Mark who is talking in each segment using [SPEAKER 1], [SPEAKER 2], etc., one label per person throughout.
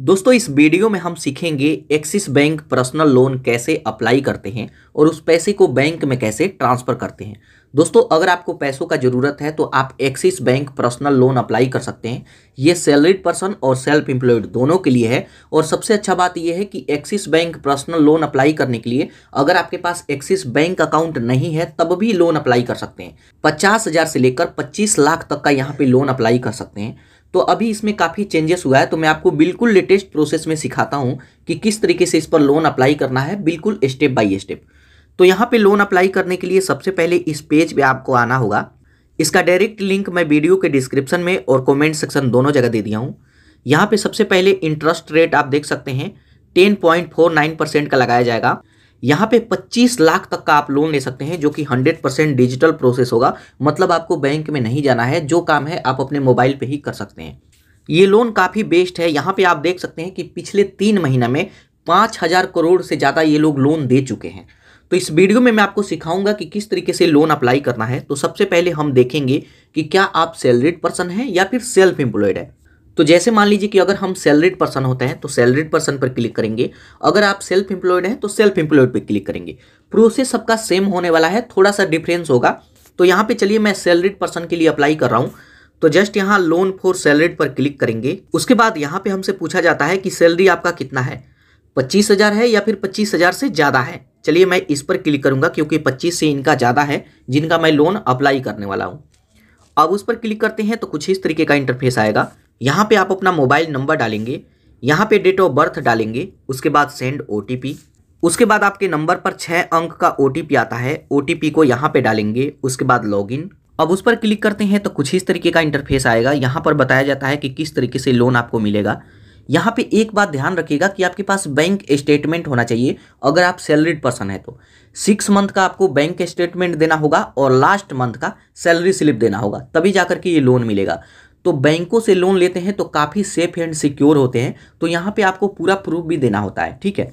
[SPEAKER 1] दोस्तों इस वीडियो में हम सीखेंगे एक्सिस बैंक पर्सनल लोन कैसे अप्लाई करते हैं और उस पैसे को बैंक में कैसे ट्रांसफ़र करते हैं दोस्तों अगर आपको पैसों का ज़रूरत है तो आप Axis Bank personal loan apply कर सकते हैं ये सैलरीड पर्सन और सेल्फ एम्प्लॉयड दोनों के लिए है और सबसे अच्छा बात यह है कि Axis Bank personal loan apply करने के लिए अगर आपके पास एक्सिस बैंक अकाउंट नहीं है तब भी लोन अप्लाई कर सकते हैं पचास हज़ार से लेकर पच्चीस लाख तक का यहाँ पे लोन अप्लाई कर सकते हैं तो अभी इसमें काफ़ी चेंजेस हुआ है तो मैं आपको बिल्कुल लेटेस्ट प्रोसेस में सिखाता हूँ कि किस तरीके से इस पर लोन अप्लाई करना है बिल्कुल स्टेप बाई स्टेप तो यहाँ पे लोन अप्लाई करने के लिए सबसे पहले इस पेज पे आपको आना होगा इसका डायरेक्ट लिंक मैं वीडियो के डिस्क्रिप्शन में और कमेंट सेक्शन दोनों जगह दे दिया हूँ यहाँ पे सबसे पहले इंटरेस्ट रेट आप देख सकते हैं 10.49 परसेंट का लगाया जाएगा यहाँ पे 25 लाख तक का आप लोन ले सकते हैं जो कि 100 परसेंट डिजिटल प्रोसेस होगा मतलब आपको बैंक में नहीं जाना है जो काम है आप अपने मोबाइल पे ही कर सकते हैं ये लोन काफ़ी बेस्ट है यहाँ पे आप देख सकते हैं कि पिछले तीन महीना में पाँच हज़ार करोड़ से ज़्यादा ये लोग लोन दे चुके हैं तो इस वीडियो में मैं आपको सिखाऊंगा कि किस तरीके से लोन अप्लाई करना है तो सबसे पहले हम देखेंगे कि क्या आप सैलरीड पर्सन हैं या फिर सेल्फ एम्प्लॉयड है तो जैसे मान लीजिए कि अगर हम सैलरीड पर्सन होते हैं तो सैलरीड पर्सन पर क्लिक करेंगे अगर आप सेल्फ एम्प्लॉयड हैं तो सेल्फ एम्प्लॉयड पर क्लिक करेंगे प्रोसेस सबका सेम होने वाला है थोड़ा सा डिफरेंस होगा तो यहाँ पे चलिए मैं सैलरीड पर्सन के लिए अप्लाई कर रहा हूँ तो जस्ट यहाँ लोन फॉर सैलरीड पर क्लिक करेंगे उसके बाद यहाँ पे हमसे पूछा जाता है कि सैलरी आपका कितना है पच्चीस हज़ार है या फिर पच्चीस हज़ार से ज़्यादा है चलिए मैं इस पर क्लिक करूँगा क्योंकि पच्चीस से इनका ज़्यादा है जिनका मैं लोन अप्लाई करने वाला हूँ अब उस पर क्लिक करते हैं तो कुछ इस तरीके का इंटरफेस आएगा यहाँ पे आप अपना मोबाइल नंबर डालेंगे यहाँ पे डेट ऑफ बर्थ डालेंगे उसके बाद सेंड ओ उसके बाद आपके नंबर पर छः अंक का ओ आता है ओ को यहाँ पे डालेंगे उसके बाद लॉगिन अब उस पर क्लिक करते हैं तो कुछ इस तरीके का इंटरफेस आएगा यहाँ पर बताया जाता है कि किस तरीके से लोन आपको मिलेगा यहाँ पे एक बात ध्यान रखिएगा कि आपके पास बैंक स्टेटमेंट होना चाहिए अगर आप सैलरीड पर्सन है तो सिक्स मंथ का आपको बैंक स्टेटमेंट देना होगा और लास्ट मंथ का सैलरी स्लिप देना होगा तभी जाकर के ये लोन मिलेगा तो बैंकों से लोन लेते हैं तो काफ़ी सेफ एंड सिक्योर होते हैं तो यहाँ पे आपको पूरा प्रूफ भी देना होता है ठीक है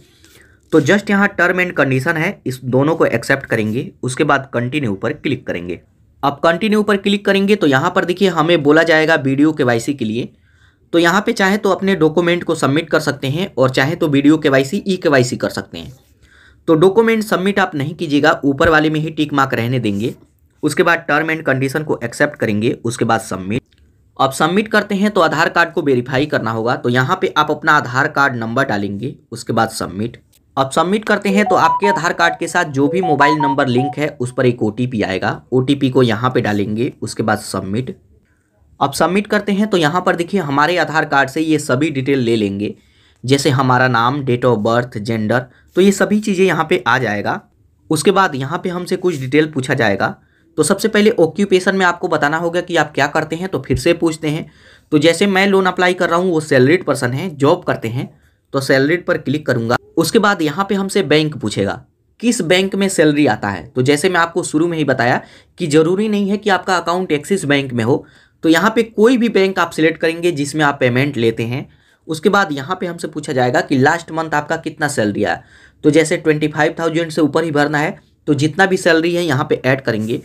[SPEAKER 1] तो जस्ट यहाँ टर्म एंड कंडीशन है इस दोनों को एक्सेप्ट करेंगे उसके बाद कंटिन्यू पर क्लिक करेंगे अब कंटिन्यू पर क्लिक करेंगे तो यहाँ पर देखिए हमें बोला जाएगा वीडियो के के लिए तो यहाँ पर चाहे तो अपने डॉक्यूमेंट को सबमिट कर सकते हैं और चाहे तो वीडियो के वाई सी ई के वाई सी कर सकते हैं तो डॉक्यूमेंट सबमिट आप नहीं कीजिएगा ऊपर वाले में ही टिक मार्क रहने देंगे उसके बाद टर्म एंड कंडीशन को एक्सेप्ट करेंगे उसके बाद सबमिट अब सबमिट करते हैं तो आधार कार्ड को वेरीफाई करना होगा तो यहाँ पे आप अपना आधार कार्ड नंबर डालेंगे उसके बाद सबमिट अब सबमिट करते हैं तो आपके आधार कार्ड के साथ जो भी मोबाइल नंबर लिंक है उस पर एक ओ आएगा ओ को यहाँ पर डालेंगे उसके बाद सबमिट अब सबमिट करते हैं तो यहाँ पर देखिए हमारे आधार कार्ड से ये सभी डिटेल ले लेंगे जैसे हमारा नाम डेट ऑफ बर्थ जेंडर तो ये सभी चीज़ें यहाँ पे आ जाएगा उसके बाद यहाँ पे हमसे कुछ डिटेल पूछा जाएगा तो सबसे पहले ऑक्यूपेशन में आपको बताना होगा कि आप क्या करते हैं तो फिर से पूछते हैं तो जैसे मैं लोन अप्लाई कर रहा हूँ वो सैलरीड पर्सन है जॉब करते हैं तो सैलरीड पर क्लिक करूंगा उसके बाद यहाँ पे हमसे बैंक पूछेगा किस बैंक में सैलरी आता है तो जैसे मैं आपको शुरू में ही बताया कि ज़रूरी नहीं है कि आपका अकाउंट एक्सिस बैंक में हो तो यहाँ पे कोई भी बैंक आप सिलेक्ट करेंगे जिसमें आप पेमेंट लेते हैं उसके बाद यहाँ पे हमसे पूछा जाएगा कि लास्ट मंथ आपका कितना सैलरी आया तो जैसे ट्वेंटी फाइव थाउजेंड से ऊपर ही भरना है तो जितना भी सैलरी है यहाँ पे ऐड करेंगे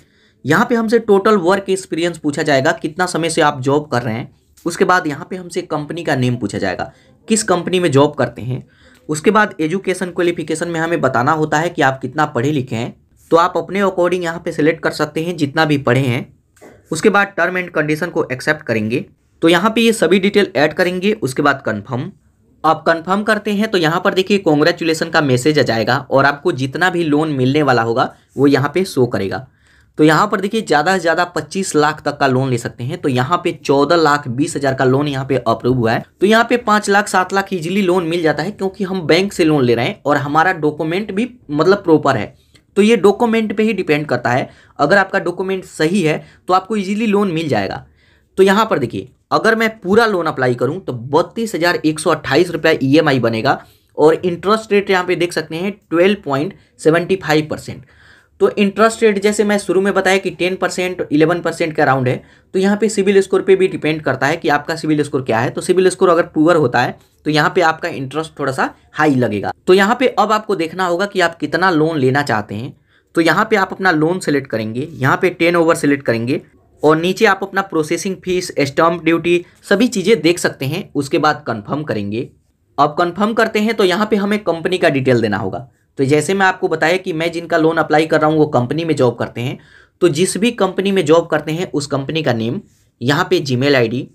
[SPEAKER 1] यहाँ पे हमसे टोटल वर्क एक्सपीरियंस पूछा जाएगा कितना समय से आप जॉब कर रहे हैं उसके बाद यहाँ पे हमसे कंपनी का नेम पूछा जाएगा किस कंपनी में जॉब करते हैं उसके बाद एजुकेशन क्वालिफिकेशन में हमें बताना होता है कि आप कितना पढ़े लिखे हैं तो आप अपने अकॉर्डिंग यहाँ पे सिलेक्ट कर सकते हैं जितना भी पढ़े हैं उसके बाद टर्म एंड कंडीशन को एक्सेप्ट करेंगे तो यहाँ पे ये सभी डिटेल ऐड करेंगे उसके बाद कन्फर्म आप कन्फर्म करते हैं तो यहाँ पर देखिए कॉन्ग्रेचुलेसन का मैसेज आ जाएगा और आपको जितना भी लोन मिलने वाला होगा वो यहाँ पे शो करेगा तो यहाँ पर देखिए ज़्यादा से ज़्यादा 25 लाख तक का लोन ले सकते हैं तो यहाँ पे 14 लाख बीस हज़ार का लोन यहाँ पे अप्रूव हुआ है तो यहाँ पे 5 लाख 7 लाख इजीली लोन मिल जाता है क्योंकि हम बैंक से लोन ले रहे हैं और हमारा डॉक्यूमेंट भी मतलब प्रॉपर है तो ये डॉक्यूमेंट पे ही डिपेंड करता है अगर आपका डॉक्यूमेंट सही है तो आपको इजिली लोन मिल जाएगा तो यहाँ पर देखिए अगर मैं पूरा लोन अप्लाई करूँ तो बत्तीस हज़ार एक सौ अट्ठाईस रुपया ई एम आई बनेगा और इंटरेस्ट रेट यहाँ पे देख सकते हैं twelve point seventy five percent तो इंटरेस्ट रेट जैसे मैं शुरू में बताया कि टेन परसेंट इलेवन परसेंट का राउंड है तो यहाँ पे सिविल स्कोर पे भी डिपेंड करता है कि आपका सिविल स्कोर क्या है तो सिविल स्कोर अगर पुअर होता है तो यहाँ पे आपका इंटरेस्ट थोड़ा सा हाई लगेगा तो यहाँ पे अब आपको देखना होगा कि आप कितना लोन लेना चाहते हैं तो यहाँ पे आप अपना लोन सेलेक्ट करेंगे यहाँ पे टेन ओवर सेलेक्ट करेंगे और नीचे आप अपना प्रोसेसिंग फीस स्टम्प ड्यूटी सभी चीज़ें देख सकते हैं उसके बाद कन्फर्म करेंगे अब कन्फर्म करते हैं तो यहाँ पर हमें कंपनी का डिटेल देना होगा तो जैसे मैं आपको बताया कि मैं जिनका लोन अप्लाई कर रहा हूँ वो कंपनी में जॉब करते हैं तो जिस भी कंपनी में जॉब करते हैं उस कंपनी का नेम यहाँ पे जी मेल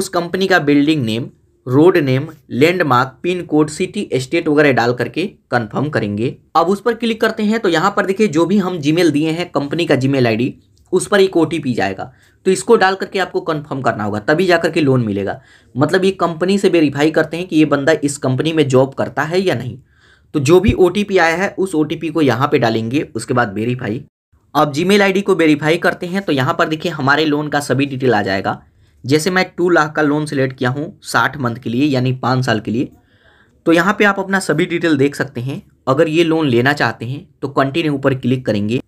[SPEAKER 1] उस कंपनी का building name road name landmark pin code city state वगैरह डाल करके कंफर्म करेंगे अब उस पर क्लिक करते हैं तो यहाँ पर देखिए जो भी हम जीमेल दिए हैं कंपनी का जीमेल आईडी उस पर एक ओ जाएगा तो इसको डाल करके आपको कंफर्म करना होगा तभी जा करके लोन मिलेगा मतलब ये कंपनी से वेरीफाई करते हैं कि ये बंदा इस कंपनी में जॉब करता है या नहीं तो जो भी ओ आया है उस ओ को यहाँ पर डालेंगे उसके बाद वेरीफाई अब जी मेल को वेरीफाई करते हैं तो यहाँ पर देखिए हमारे लोन का सभी डिटेल आ जाएगा जैसे मैं टू लाख का लोन सेलेक्ट किया हूँ साठ मंथ के लिए यानी पाँच साल के लिए तो यहाँ पे आप अपना सभी डिटेल देख सकते हैं अगर ये लोन लेना चाहते हैं तो कंटिन्यू ऊपर क्लिक करेंगे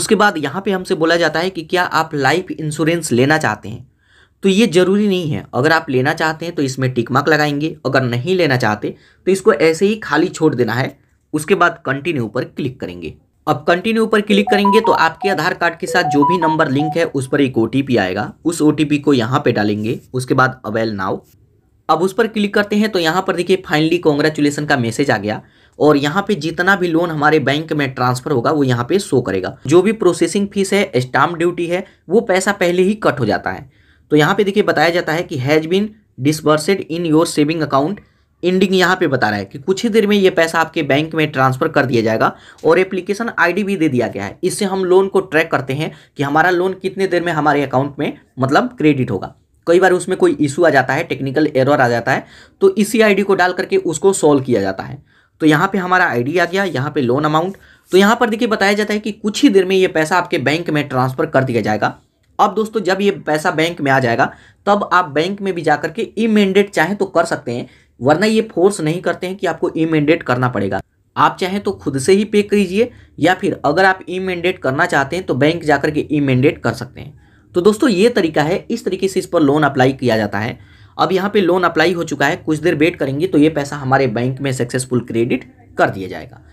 [SPEAKER 1] उसके बाद यहाँ पे हमसे बोला जाता है कि क्या आप लाइफ इंश्योरेंस लेना चाहते हैं तो ये ज़रूरी नहीं है अगर आप लेना चाहते हैं तो इसमें मार्क लगाएंगे अगर नहीं लेना चाहते तो इसको ऐसे ही खाली छोड़ देना है उसके बाद कंटिन्यू पर क्लिक करेंगे अब कंटिन्यू पर क्लिक करेंगे तो आपके आधार कार्ड के साथ जो भी नंबर लिंक है उस पर एक ओ आएगा उस ओ को यहाँ पे डालेंगे उसके बाद अवेल नाउ अब उस पर क्लिक करते हैं तो यहाँ पर देखिए फाइनली कॉन्ग्रेचुलेसन का मैसेज आ गया और यहाँ पे जितना भी लोन हमारे बैंक में ट्रांसफर होगा वो यहाँ पे शो करेगा जो भी प्रोसेसिंग फीस है स्टाम्प ड्यूटी है वो पैसा पहले ही कट हो जाता है तो यहाँ पे देखिए बताया जाता है कि has been disbursed in your saving account ending यहाँ पे बता रहा है कि कुछ ही देर में ये पैसा आपके बैंक में ट्रांसफर कर दिया जाएगा और एप्लीकेशन आईडी भी दे दिया गया है इससे हम लोन को ट्रैक करते हैं कि हमारा लोन कितने देर में हमारे अकाउंट में मतलब क्रेडिट होगा कई बार उसमें कोई इशू आ जाता है टेक्निकल एरर आ जाता है तो इसी आई को डाल करके उसको सॉल्व किया जाता है तो यहाँ पर हमारा आई आ गया यहाँ पर लोन अमाउंट तो यहाँ पर देखिए बताया जाता है कि कुछ ही देर में ये पैसा आपके बैंक में ट्रांसफर कर दिया जाएगा अब दोस्तों जब ये पैसा बैंक में आ जाएगा तब आप बैंक में भी जाकर के ई मैंडेट चाहें तो कर सकते हैं वरना ये फोर्स नहीं करते हैं कि आपको ई मैंडेट करना पड़ेगा आप चाहें तो खुद से ही पे कीजिए या फिर अगर आप ई मैंडेट करना चाहते हैं तो बैंक जाकर के ई मैंडेट कर सकते हैं तो दोस्तों ये तरीका है इस तरीके से इस पर लोन अप्लाई किया जाता है अब यहाँ पे लोन अप्लाई हो चुका है कुछ देर वेट करेंगे तो ये पैसा हमारे बैंक में सक्सेसफुल क्रेडिट कर दिया जाएगा